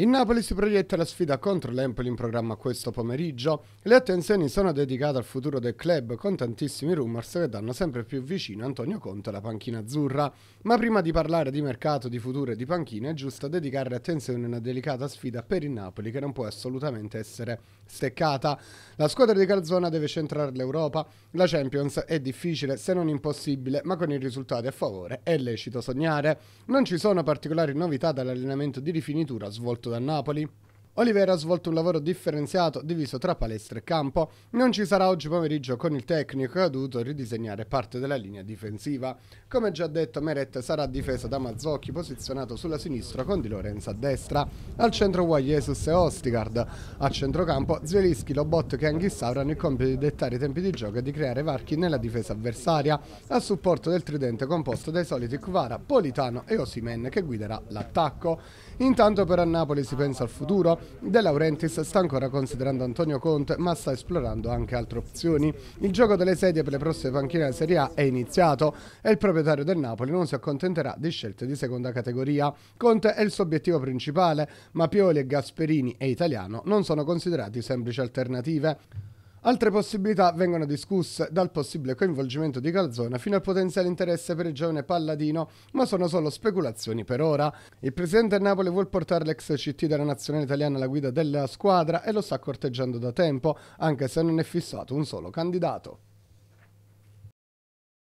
In Napoli si proietta la sfida contro l'Empoli in programma questo pomeriggio. Le attenzioni sono dedicate al futuro del club con tantissimi rumors che danno sempre più vicino Antonio Conte alla panchina azzurra. Ma prima di parlare di mercato, di futuro e di panchina è giusto dedicare attenzione a una delicata sfida per il Napoli che non può assolutamente essere steccata. La squadra di Calzona deve centrare l'Europa. La Champions è difficile se non impossibile, ma con i risultati a favore è lecito sognare. Non ci sono particolari novità dall'allenamento di rifinitura svolto dal Napoli Oliveira ha svolto un lavoro differenziato, diviso tra palestra e campo. Non ci sarà oggi pomeriggio con il tecnico che ha dovuto ridisegnare parte della linea difensiva. Come già detto, Meret sarà difesa da Mazzocchi, posizionato sulla sinistra con Di Lorenzo a destra. Al centro Guai Jesus e Ostigard. A centrocampo Zielinski, Lobotto che Anghissa avranno il compito di dettare i tempi di gioco e di creare varchi nella difesa avversaria, a supporto del tridente composto dai soliti Kvara, Politano e Osimen che guiderà l'attacco. Intanto per a Napoli si pensa al futuro. De Laurentiis sta ancora considerando Antonio Conte ma sta esplorando anche altre opzioni. Il gioco delle sedie per le prossime panchine della Serie A è iniziato e il proprietario del Napoli non si accontenterà di scelte di seconda categoria. Conte è il suo obiettivo principale ma Pioli e Gasperini e Italiano non sono considerati semplici alternative. Altre possibilità vengono discusse, dal possibile coinvolgimento di Calzona fino al potenziale interesse per il giovane Palladino, ma sono solo speculazioni per ora. Il presidente Napoli vuol portare l'ex CT della nazionale italiana alla guida della squadra e lo sta corteggiando da tempo, anche se non è fissato un solo candidato.